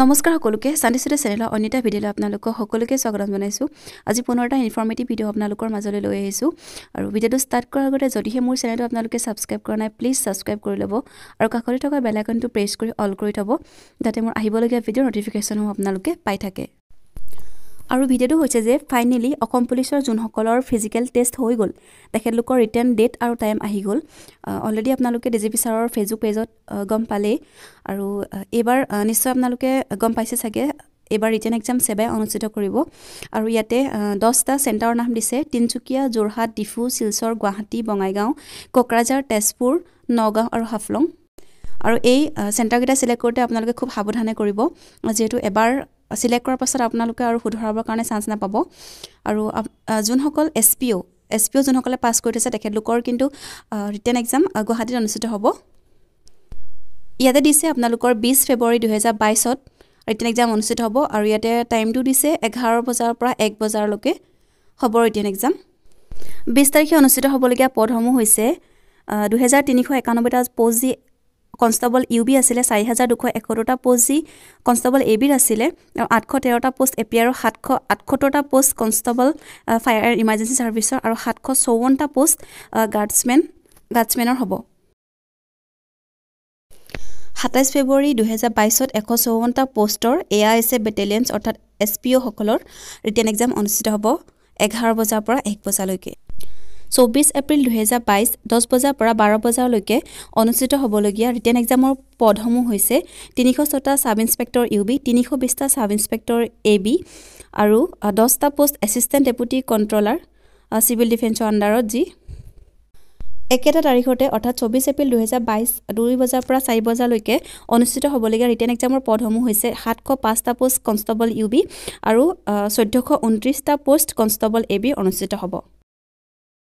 নমস্কাৰ সকলোকে চানিচুটে চেনেলৰ অন্য এটা ভিডিঅ'লৈ আপোনালোকক সকলোকে স্বাগতম জনাইছোঁ আজি পুনৰ এটা ইনফৰ্মেটিভ ভিডিঅ' আপোনালোকৰ মাজলৈ লৈ আহিছোঁ আৰু ভিডিঅ'টো ষ্টাৰ্ট কৰাৰ আগতে যদিহে মোৰ চেনেলটো আপোনালোকে ছাবস্ক্ৰাইব কৰা নাই প্লিজ ছাবস্ক্ৰাইব কৰি ল'ব আৰু কাষতে থকা বেলাইকনটো প্ৰেছ কৰি অল কৰি থ'ব যাতে মোৰ আহিবলগীয়া ভিডিঅ' নটিফিকেশ্যনসমূহ আপোনালোকে পাই থাকে আৰু ভিডিঅ'টো হৈছে যে ফাইনেলি অসম পুলিচৰ যোনসকলৰ ফিজিকেল টেষ্ট হৈ গ'ল তেখেতলোকৰ ৰিটাৰ্ণ ডেট আৰু টাইম আহি গ'ল অলৰেডি আপোনালোকে ডি জি পি ছাৰৰ ফেচবুক পেজত গম পালেই আৰু এইবাৰ নিশ্চয় আপোনালোকে গম পাইছে চাগে এইবাৰ ৰিটাৰ্ণ এক্সাম ছেবাই অনুষ্ঠিত কৰিব আৰু ইয়াতে দহটা চেণ্টাৰৰ নাম দিছে তিনিচুকীয়া যোৰহাট ডিফু শিলচৰ গুৱাহাটী বঙাইগাঁও কোকৰাঝাৰ তেজপুৰ নগাঁও আৰু হাফলং আৰু এই চেণ্টাৰকেইটা চিলেক্ট কৰোঁতে আপোনালোকে খুব সাৱধানে কৰিব যিহেতু এবাৰ চিলেক্ট কৰাৰ পাছত আপোনালোকে আৰু শুধৰাবৰ কাৰণে চান্স নাপাব আৰু যোনসকল S P O' S P O' যোনসকলে পাছ কৰি থৈছে তেখেতলোকৰ কিন্তু ৰিটাৰ্ণ এক্সাম গুৱাহাটীত অনুষ্ঠিত হ'ব ইয়াতে দিছে আপোনালোকৰ বিছ ফেব্ৰুৱাৰী দুহেজাৰ বাইছত ৰিটাৰ্ণ এক্সাম অনুষ্ঠিত হ'ব আৰু ইয়াতে টাইমটো দিছে এঘাৰ বজাৰ পৰা এক বজাৰলৈকে হ'ব ৰিটাৰ্ণ এক্সাম বিছ তাৰিখে অনুষ্ঠিত হ'বলগীয়া পদসমূহ হৈছে দুহেজাৰ তিনিশ একানব্বৈটা পষ্ট যি কনষ্টেবল ইউ বি আছিলে চাৰি হাজাৰ দুশ একসত্তৰটা পোষ্ট যি কনষ্টেবল এ বিৰ আছিলে আৰু আঠশ তেৰটা পোষ্ট এ পি আৰু সাতশ আঠসত্তৰটা পোষ্ট কনষ্টেবল ফায়াৰ ইমাৰ্জেঞ্চি ছাৰ্ভিচৰ আৰু সাতশ চৌৱন্নটা পোষ্ট গাৰ্ডছমেন গাৰ্ডছমেনৰ হ'ব সাতাইছ ফেব্ৰুৱাৰী দুহেজাৰ বাইছত এশ চৌৱন্নটা পোষ্টৰ A I S A battalions অৰ্থাৎ এছ পি অ'সকলৰ ৰিটেন এক্সাম অনুষ্ঠিত হ'ব এঘাৰ বজাৰ পৰা এক বজালৈকে চৌব্বিছ এপ্ৰিল দুহেজাৰ বাইছ দহ বজাৰ পৰা বাৰ বজালৈকে অনুষ্ঠিত হ'বলগীয়া ৰিটাৰ্ণ এক্সামৰ পদসমূহ হৈছে তিনিশ ছটা ছাব ইনস্পেক্টৰ ইউ বি তিনিশ বিছটা ছাব ইনস্পেক্টৰ এ বি আৰু দহটা post assistant deputy controller civil ডিফেন্সৰ আণ্ডাৰত যি একেটা তাৰিখতে অৰ্থাৎ চৌব্বিছ এপ্ৰিল দুহেজাৰ বাইছ দুই বজাৰ পৰা চাৰি বজালৈকে অনুষ্ঠিত হ'বলগীয়া ৰিটাৰ্ণ এক্সামৰ পদসমূহ হৈছে সাতশ পাঁচটা পোষ্ট কনষ্টেবল ইউ বি আৰু চৈধ্যশ ঊনত্ৰিছটা পোষ্ট কনষ্টেবল এ বি অনুষ্ঠিত হ'ব